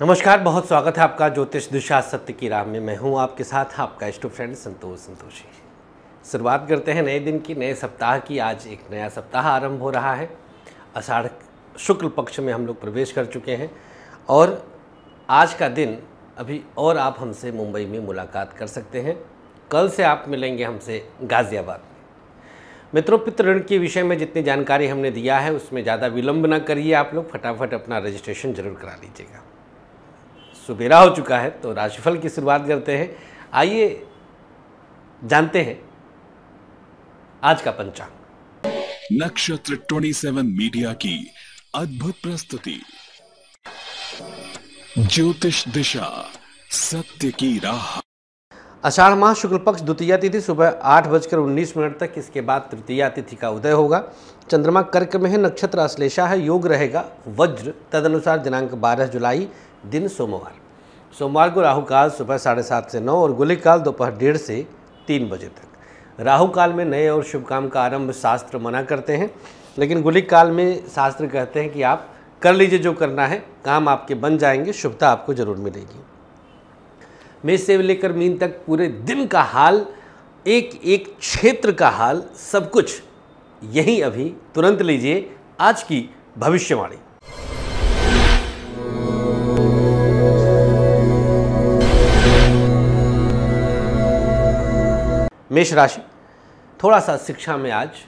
नमस्कार बहुत स्वागत है आपका ज्योतिष दिशा सत्य की राह में मैं हूं आपके साथ आपका इष्ट फ्रेंड संतोष संतोषी शुरुआत करते हैं नए दिन की नए सप्ताह की आज एक नया सप्ताह आरंभ हो रहा है अषाढ़ शुक्ल पक्ष में हम लोग प्रवेश कर चुके हैं और आज का दिन अभी और आप हमसे मुंबई में मुलाकात कर सकते हैं कल से आप मिलेंगे हमसे गाज़ियाबाद में मित्रों पितृण के विषय में जितनी जानकारी हमने दिया है उसमें ज़्यादा विलंब ना करिए आप लोग फटाफट अपना रजिस्ट्रेशन जरूर करा लीजिएगा सुबेरा हो चुका है तो राशिफल की शुरुआत करते हैं आइए जानते हैं आज का पंचांग नक्षत्र 27 मीडिया की अद्भुत प्रस्तुति ज्योतिष दिशा सत्य की राह अषाढ़ माह शुक्ल पक्ष द्वितीय तिथि सुबह आठ बजकर उन्नीस मिनट तक इसके बाद तृतीया तिथि का उदय होगा चंद्रमा कर्क में है नक्षत्र अश्लेषा है योग रहेगा वज्र तदनुसार दिनांक 12 जुलाई दिन सोमवार सोमवार को राहु काल सुबह साढ़े सात से नौ और गुलिक काल दोपहर डेढ़ से तीन बजे तक राहु काल में नए और शुभ काम का आरंभ शास्त्र मना करते हैं लेकिन गुलिक काल में शास्त्र कहते हैं कि आप कर लीजिए जो करना है काम आपके बन जाएंगे शुभता आपको जरूर मिलेगी मेष से लेकर मीन तक पूरे दिन का हाल एक एक क्षेत्र का हाल सब कुछ यहीं अभी तुरंत लीजिए आज की भविष्यवाणी मेष राशि थोड़ा सा शिक्षा में आज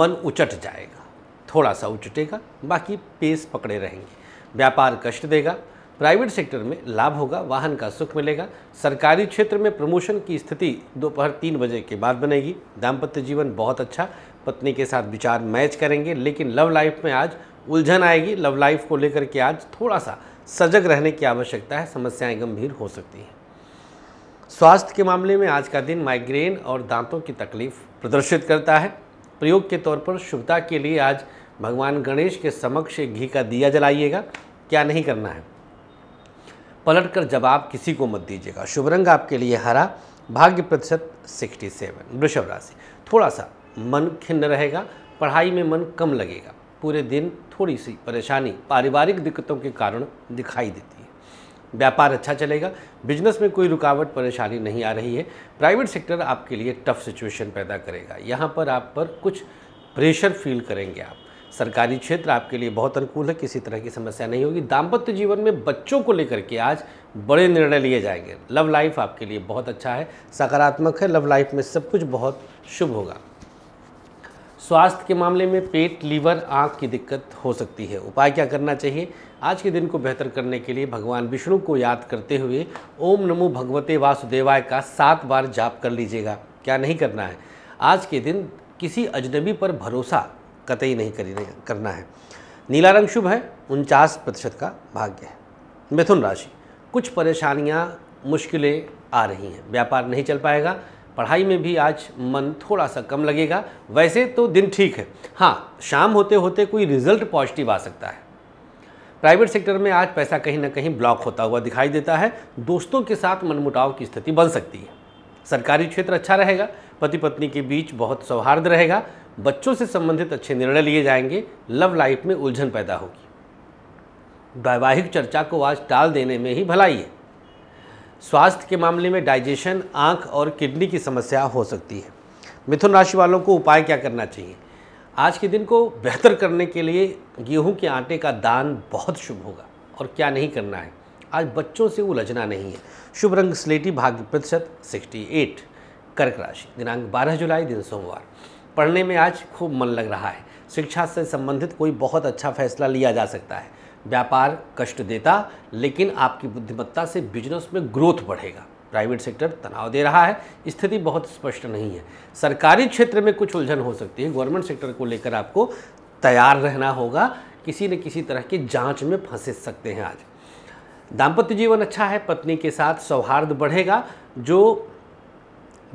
मन उचट जाएगा थोड़ा सा उचटेगा बाकी पेस पकड़े रहेंगे व्यापार कष्ट देगा प्राइवेट सेक्टर में लाभ होगा वाहन का सुख मिलेगा सरकारी क्षेत्र में प्रमोशन की स्थिति दोपहर तीन बजे के बाद बनेगी दाम्पत्य जीवन बहुत अच्छा पत्नी के साथ विचार मैच करेंगे लेकिन लव लाइफ में आज उलझन आएगी लव लाइफ को लेकर के आज थोड़ा सा सजग रहने की आवश्यकता है समस्याएं गंभीर हो सकती हैं स्वास्थ्य के मामले में आज का दिन माइग्रेन और दांतों की तकलीफ प्रदर्शित करता है प्रयोग के तौर पर शुभता के लिए आज भगवान गणेश के समक्ष घी का दिया जलाइएगा क्या नहीं करना है पलट कर जवाब किसी को मत दीजिएगा शुभ रंग आपके लिए हरा भाग्य प्रतिशत सिक्सटी सेवन वृषभ राशि थोड़ा सा मन खिन्न रहेगा पढ़ाई में मन कम लगेगा पूरे दिन थोड़ी सी परेशानी पारिवारिक दिक्कतों के कारण दिखाई देती है व्यापार अच्छा चलेगा बिजनेस में कोई रुकावट परेशानी नहीं आ रही है प्राइवेट सेक्टर आपके लिए टफ सिचुएशन पैदा करेगा यहाँ पर आप पर कुछ प्रेशर फील करेंगे आप सरकारी क्षेत्र आपके लिए बहुत अनुकूल है किसी तरह की समस्या नहीं होगी दाम्पत्य जीवन में बच्चों को लेकर के आज बड़े निर्णय लिए जाएंगे लव लाइफ आपके लिए बहुत अच्छा है सकारात्मक है लव लाइफ में सब कुछ बहुत शुभ होगा स्वास्थ्य के मामले में पेट लीवर आँख की दिक्कत हो सकती है उपाय क्या करना चाहिए आज के दिन को बेहतर करने के लिए भगवान विष्णु को याद करते हुए ओम नमो भगवते वासुदेवाय का सात बार जाप कर लीजिएगा क्या नहीं करना है आज के दिन किसी अजनबी पर भरोसा कतई नहीं करी करना है नीला रंग शुभ है उनचास प्रतिशत का भाग्य है मिथुन राशि कुछ परेशानियाँ मुश्किलें आ रही हैं व्यापार नहीं चल पाएगा पढ़ाई में भी आज मन थोड़ा सा कम लगेगा वैसे तो दिन ठीक है हाँ शाम होते होते कोई रिजल्ट पॉजिटिव आ सकता है प्राइवेट सेक्टर में आज पैसा कहीं ना कहीं ब्लॉक होता हुआ दिखाई देता है दोस्तों के साथ मनमुटाव की स्थिति बन सकती है सरकारी क्षेत्र अच्छा रहेगा पति पत्नी के बीच बहुत सौहार्द रहेगा बच्चों से संबंधित अच्छे निर्णय लिए जाएंगे लव लाइफ में उलझन पैदा होगी वैवाहिक चर्चा को आज टाल देने में ही भलाई है स्वास्थ्य के मामले में डाइजेशन आंख और किडनी की समस्या हो सकती है मिथुन राशि वालों को उपाय क्या करना चाहिए आज के दिन को बेहतर करने के लिए गेहूं के आटे का दान बहुत शुभ होगा और क्या नहीं करना है आज बच्चों से उलझना नहीं है शुभ रंग स्लेटी भाग्य प्रतिशत 68 कर्क राशि दिनांक 12 जुलाई दिन सोमवार पढ़ने में आज खूब मन लग रहा है शिक्षा से संबंधित कोई बहुत अच्छा फैसला लिया जा सकता है व्यापार कष्ट देता लेकिन आपकी बुद्धिमत्ता से बिजनेस में ग्रोथ बढ़ेगा प्राइवेट सेक्टर तनाव दे रहा है स्थिति बहुत स्पष्ट नहीं है सरकारी क्षेत्र में कुछ उलझन हो सकती है गवर्नमेंट सेक्टर को लेकर आपको तैयार रहना होगा किसी न किसी तरह की जांच में फंसे सकते हैं आज दाम्पत्य जीवन अच्छा है पत्नी के साथ सौहार्द बढ़ेगा जो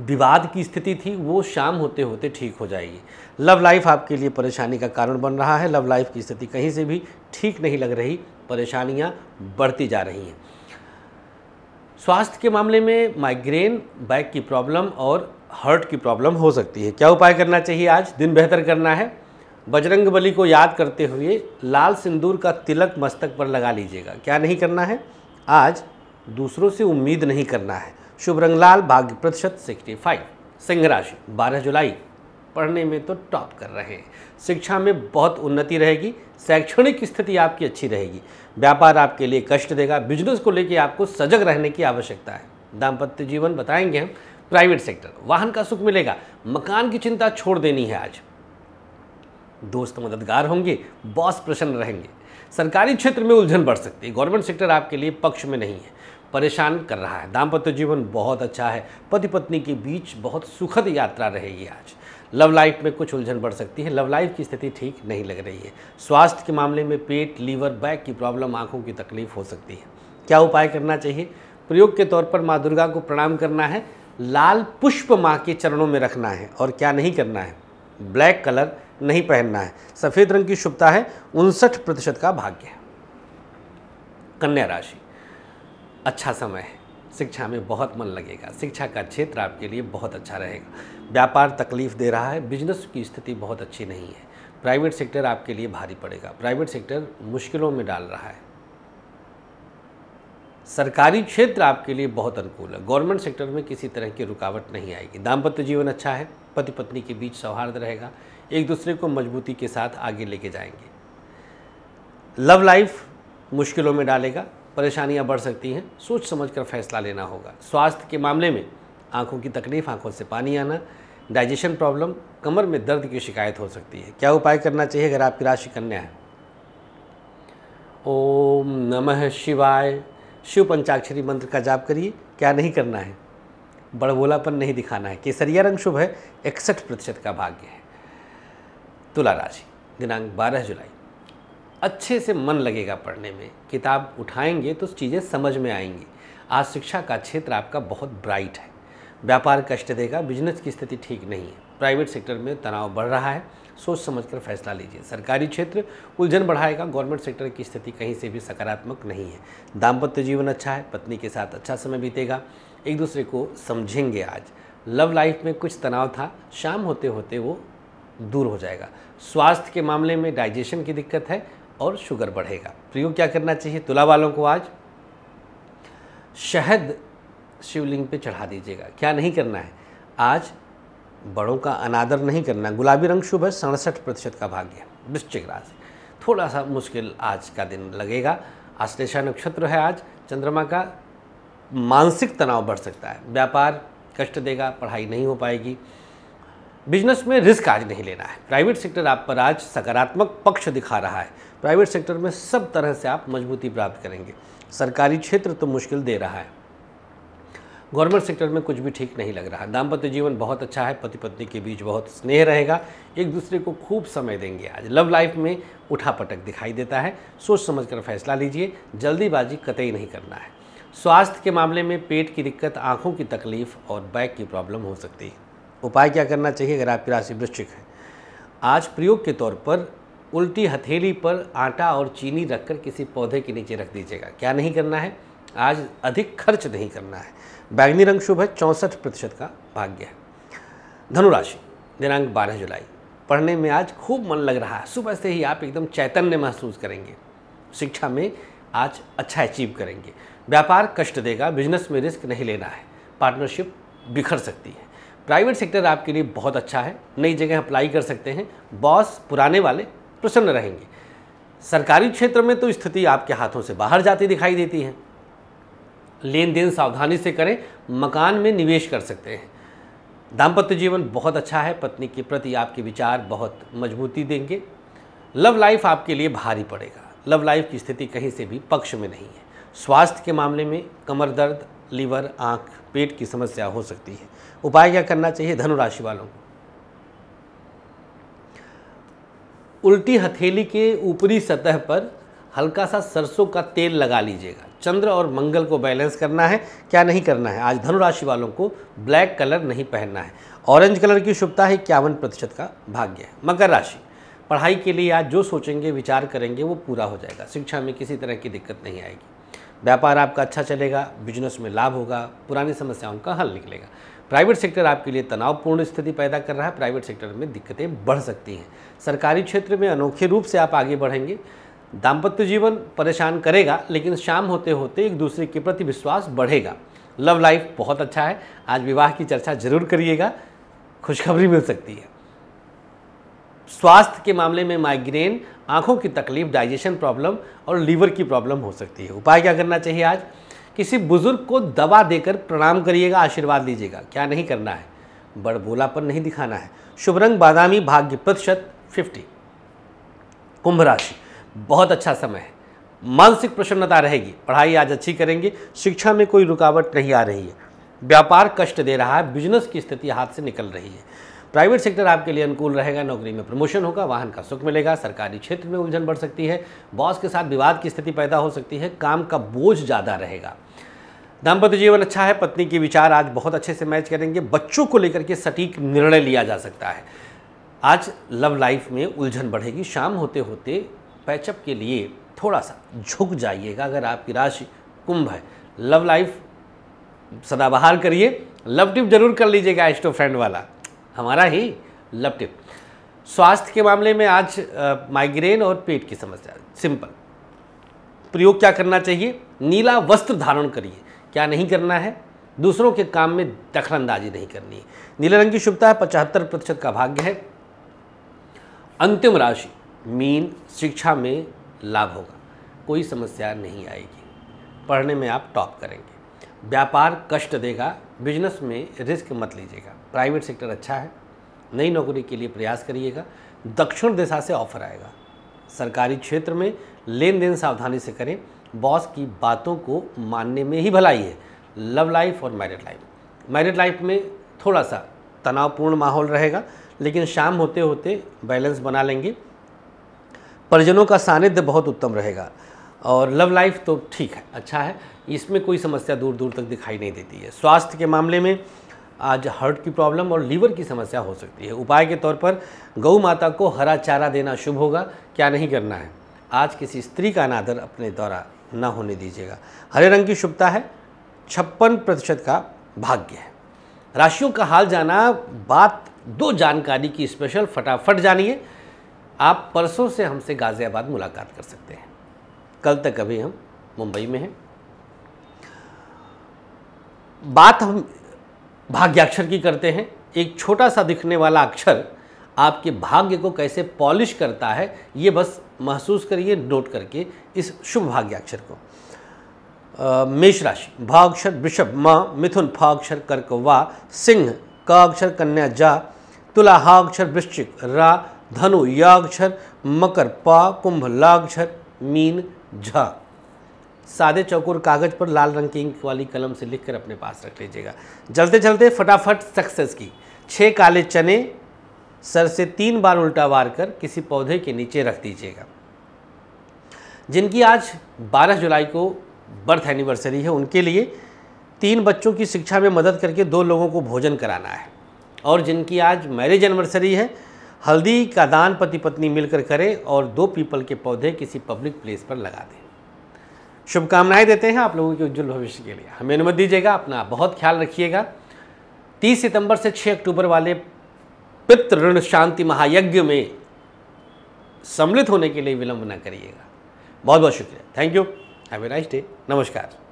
विवाद की स्थिति थी वो शाम होते होते ठीक हो जाएगी लव लाइफ आपके लिए परेशानी का कारण बन रहा है लव लाइफ की स्थिति कहीं से भी ठीक नहीं लग रही परेशानियाँ बढ़ती जा रही हैं स्वास्थ्य के मामले में माइग्रेन बैक की प्रॉब्लम और हार्ट की प्रॉब्लम हो सकती है क्या उपाय करना चाहिए आज दिन बेहतर करना है बजरंग बली को याद करते हुए लाल सिंदूर का तिलक मस्तक पर लगा लीजिएगा क्या नहीं करना है आज दूसरों से उम्मीद नहीं करना है शुभ रंगलाल भाग्य प्रतिशत सिक्सटी फाइव सिंह राशि बारह जुलाई पढ़ने में तो टॉप कर रहे हैं शिक्षा में बहुत उन्नति रहेगी शैक्षणिक स्थिति आपकी अच्छी रहेगी व्यापार आपके लिए कष्ट देगा बिजनेस को लेकर आपको सजग रहने की आवश्यकता है दाम्पत्य जीवन बताएंगे हम प्राइवेट सेक्टर वाहन का सुख मिलेगा मकान की चिंता छोड़ देनी है आज दोस्त मददगार होंगे बॉस प्रसन्न रहेंगे सरकारी क्षेत्र में उलझन बढ़ सकती है गवर्नमेंट सेक्टर आपके लिए पक्ष में नहीं है परेशान कर रहा है दाम्पत्य जीवन बहुत अच्छा है पति पत्नी के बीच बहुत सुखद यात्रा रहेगी आज लव लाइफ में कुछ उलझन बढ़ सकती है लव लाइफ की स्थिति ठीक नहीं लग रही है स्वास्थ्य के मामले में पेट लीवर बैक की प्रॉब्लम आंखों की तकलीफ हो सकती है क्या उपाय करना चाहिए प्रयोग के तौर पर माँ दुर्गा को प्रणाम करना है लाल पुष्प माँ के चरणों में रखना है और क्या नहीं करना है ब्लैक कलर नहीं पहनना है सफ़ेद रंग की शुभता है उनसठ प्रतिशत का भाग्य है कन्या राशि अच्छा समय है शिक्षा में बहुत मन लगेगा शिक्षा का क्षेत्र आपके लिए बहुत अच्छा रहेगा व्यापार तकलीफ दे रहा है बिजनेस की स्थिति बहुत अच्छी नहीं है प्राइवेट सेक्टर आपके लिए भारी पड़ेगा प्राइवेट सेक्टर मुश्किलों में डाल रहा है सरकारी क्षेत्र आपके लिए बहुत अनुकूल है गवर्नमेंट सेक्टर में किसी तरह की रुकावट नहीं आएगी दाम्पत्य जीवन अच्छा है पति पत्नी के बीच सौहार्द रहेगा एक दूसरे को मजबूती के साथ आगे लेके जाएंगे लव लाइफ मुश्किलों में डालेगा परेशानियां बढ़ सकती हैं सोच समझ कर फैसला लेना होगा स्वास्थ्य के मामले में आंखों की तकलीफ आंखों से पानी आना डाइजेशन प्रॉब्लम कमर में दर्द की शिकायत हो सकती है क्या उपाय करना चाहिए अगर आपकी राशि कन्या है ओम नमः शिवाय शिव पंचाक्षरी मंत्र का जाप करिए क्या नहीं करना है बड़बोलापन नहीं दिखाना है केसरिया रंग शुभ है इकसठ प्रतिशत का भाग्य है तुला राशि दिनांक 12 जुलाई अच्छे से मन लगेगा पढ़ने में किताब उठाएंगे तो चीज़ें समझ में आएंगी आज शिक्षा का क्षेत्र आपका बहुत ब्राइट है व्यापार कष्ट देगा बिजनेस की स्थिति ठीक नहीं है प्राइवेट सेक्टर में तनाव बढ़ रहा है सोच समझकर फैसला लीजिए सरकारी क्षेत्र उलझन बढ़ाएगा गवर्नमेंट सेक्टर की स्थिति कहीं से भी सकारात्मक नहीं है दाम्पत्य जीवन अच्छा है पत्नी के साथ अच्छा समय बीतेगा एक दूसरे को समझेंगे आज लव लाइफ में कुछ तनाव था शाम होते होते वो दूर हो जाएगा स्वास्थ्य के मामले में डाइजेशन की दिक्कत है और शुगर बढ़ेगा प्रयोग क्या करना चाहिए तुला वालों को आज शहद शिवलिंग पे चढ़ा दीजिएगा क्या नहीं करना है आज बड़ों का अनादर नहीं करना गुलाबी रंग शुभ है सड़सठ प्रतिशत का भाग्य वृश्चिक राशि थोड़ा सा मुश्किल आज का दिन लगेगा आश्लेषा नक्षत्र है आज चंद्रमा का मानसिक तनाव बढ़ सकता है व्यापार कष्ट देगा पढ़ाई नहीं हो पाएगी बिजनेस में रिस्क आज नहीं लेना है प्राइवेट सेक्टर आप पर आज सकारात्मक पक्ष दिखा रहा है प्राइवेट सेक्टर में सब तरह से आप मजबूती प्राप्त करेंगे सरकारी क्षेत्र तो मुश्किल दे रहा है गवर्नमेंट सेक्टर में कुछ भी ठीक नहीं लग रहा है दाम्पत्य जीवन बहुत अच्छा है पति पत्नी के बीच बहुत स्नेह रहेगा एक दूसरे को खूब समय देंगे आज लव लाइफ में उठा पटक दिखाई देता है सोच समझ कर फैसला लीजिए जल्दीबाजी कतई नहीं करना है स्वास्थ्य के मामले में पेट की दिक्कत आँखों की तकलीफ और बैक की प्रॉब्लम हो सकती है उपाय क्या करना चाहिए अगर आपकी राशि वृश्चिक है आज प्रयोग के तौर पर उल्टी हथेली पर आटा और चीनी रखकर किसी पौधे के नीचे रख दीजिएगा क्या नहीं करना है आज अधिक खर्च नहीं करना है बैगनी रंग शुभ है चौंसठ प्रतिशत का भाग्य है धनुराशि दिनांक 12 जुलाई पढ़ने में आज खूब मन लग रहा है सुबह से ही आप एकदम चैतन्य महसूस करेंगे शिक्षा में आज अच्छा अचीव करेंगे व्यापार कष्ट देगा बिजनेस में रिस्क नहीं लेना है पार्टनरशिप बिखर सकती है प्राइवेट सेक्टर आपके लिए बहुत अच्छा है नई जगह अप्लाई कर सकते हैं बॉस पुराने वाले प्रसन्न रहेंगे सरकारी क्षेत्र में तो स्थिति आपके हाथों से बाहर जाती दिखाई देती है लेन देन सावधानी से करें मकान में निवेश कर सकते हैं दाम्पत्य जीवन बहुत अच्छा है पत्नी के प्रति आपके विचार बहुत मजबूती देंगे लव लाइफ आपके लिए भारी पड़ेगा लव लाइफ की स्थिति कहीं से भी पक्ष में नहीं है स्वास्थ्य के मामले में कमर दर्द लीवर आँख पेट की समस्या हो सकती है उपाय क्या करना चाहिए धनुराशि वालों को उल्टी हथेली के ऊपरी सतह पर हल्का सा सरसों का तेल लगा लीजिएगा चंद्र और मंगल को बैलेंस करना है क्या नहीं करना है आज धनुराशि वालों को ब्लैक कलर नहीं पहनना है ऑरेंज कलर की शुभता है इक्यावन प्रतिशत का भाग्य है मकर राशि पढ़ाई के लिए आज जो सोचेंगे विचार करेंगे वो पूरा हो जाएगा शिक्षा में किसी तरह की दिक्कत नहीं आएगी व्यापार आपका अच्छा चलेगा बिजनेस में लाभ होगा पुरानी समस्याओं का हल निकलेगा प्राइवेट सेक्टर आपके लिए तनावपूर्ण स्थिति पैदा कर रहा है प्राइवेट सेक्टर में दिक्कतें बढ़ सकती हैं सरकारी क्षेत्र में अनोखे रूप से आप आगे बढ़ेंगे दाम्पत्य जीवन परेशान करेगा लेकिन शाम होते होते एक दूसरे के प्रति विश्वास बढ़ेगा लव लाइफ बहुत अच्छा है आज विवाह की चर्चा जरूर करिएगा खुशखबरी मिल सकती है स्वास्थ्य के मामले में माइग्रेन आँखों की तकलीफ डाइजेशन प्रॉब्लम और लीवर की प्रॉब्लम हो सकती है उपाय क्या करना चाहिए आज किसी बुज़ुर्ग को दवा देकर प्रणाम करिएगा आशीर्वाद लीजिएगा क्या नहीं करना है बड़बोलापन नहीं दिखाना है शुभ रंग बादामी भाग्य प्रतिशत फिफ्टी कुंभ राशि बहुत अच्छा समय है मानसिक प्रसन्नता रहेगी पढ़ाई आज अच्छी करेंगे शिक्षा में कोई रुकावट नहीं आ रही है व्यापार कष्ट दे रहा है बिजनेस की स्थिति हाथ से निकल रही है प्राइवेट सेक्टर आपके लिए अनुकूल रहेगा नौकरी में प्रमोशन होगा वाहन का सुख मिलेगा सरकारी क्षेत्र में उलझन बढ़ सकती है बॉस के साथ विवाद की स्थिति पैदा हो सकती है काम का बोझ ज़्यादा रहेगा दाम्पत्य जीवन अच्छा है पत्नी के विचार आज बहुत अच्छे से मैच करेंगे बच्चों को लेकर के सटीक निर्णय लिया जा सकता है आज लव लाइफ में उलझन बढ़ेगी शाम होते होते पैचअप के लिए थोड़ा सा झुक जाइएगा अगर आपकी राशि कुंभ है लव लाइफ सदाबहार करिए लव टिप जरूर कर लीजिएगा एस्टो फ्रेंड वाला हमारा ही लपटिप स्वास्थ्य के मामले में आज माइग्रेन और पेट की समस्या सिंपल प्रयोग क्या करना चाहिए नीला वस्त्र धारण करिए क्या नहीं करना है दूसरों के काम में दखलंदाजी नहीं करनी है नीले रंग की शुभता है पचहत्तर प्रतिशत का भाग्य है अंतिम राशि मीन शिक्षा में लाभ होगा कोई समस्या नहीं आएगी पढ़ने में आप टॉप करेंगे व्यापार कष्ट देगा बिजनेस में रिस्क मत लीजिएगा प्राइवेट सेक्टर अच्छा है नई नौकरी के लिए प्रयास करिएगा दक्षिण दिशा से ऑफर आएगा सरकारी क्षेत्र में लेन देन सावधानी से करें बॉस की बातों को मानने में ही भलाई है लव लाइफ और मैरिड लाइफ मैरिड लाइफ में थोड़ा सा तनावपूर्ण माहौल रहेगा लेकिन शाम होते होते बैलेंस बना लेंगे परिजनों का सानिध्य बहुत उत्तम रहेगा और लव लाइफ तो ठीक है अच्छा है इसमें कोई समस्या दूर दूर तक दिखाई नहीं देती है स्वास्थ्य के मामले में आज हार्ट की प्रॉब्लम और लीवर की समस्या हो सकती है उपाय के तौर पर गौ माता को हरा चारा देना शुभ होगा क्या नहीं करना है आज किसी स्त्री का अनादर अपने द्वारा न होने दीजिएगा हरे रंग की शुभता है छप्पन प्रतिशत का भाग्य है राशियों का हाल जाना बात दो जानकारी की स्पेशल फटाफट जानिए आप परसों से हमसे गाज़ियाबाद मुलाकात कर सकते हैं कल तक अभी हम मुंबई में हैं बात हम भाग्याक्षर की करते हैं एक छोटा सा दिखने वाला अक्षर आपके भाग्य को कैसे पॉलिश करता है ये बस महसूस करिए नोट करके इस शुभ भाग्याक्षर को आ, मेष राशि भाक्षर वृषभ म मिथुन फाक्षर कर्क वा सिंह क अक्षर कन्या जा तुला हाक्षर वृश्चिक रा धनु याक्षर मकर पा कुंभ लाक्षर मीन झा सादे चौकोर कागज़ पर लाल रंग की इंक वाली कलम से लिखकर अपने पास रख लीजिएगा जलते जलते फटाफट सक्सेस की छः काले चने सर से तीन बार उल्टा वार कर किसी पौधे के नीचे रख दीजिएगा जिनकी आज 12 जुलाई को बर्थ एनिवर्सरी है उनके लिए तीन बच्चों की शिक्षा में मदद करके दो लोगों को भोजन कराना है और जिनकी आज मैरिज एनिवर्सरी है हल्दी का दान पति पत्नी मिलकर करें और दो पीपल के पौधे किसी पब्लिक प्लेस पर लगा दें शुभकामनाएं देते हैं आप लोगों के उज्जवल भविष्य के लिए हमें अनुमति दीजिएगा अपना बहुत ख्याल रखिएगा तीस सितंबर से छः अक्टूबर वाले पितृण ऋण शांति महायज्ञ में सम्मिलित होने के लिए विलंब न करिएगा बहुत बहुत शुक्रिया thank you have a nice day नमस्कार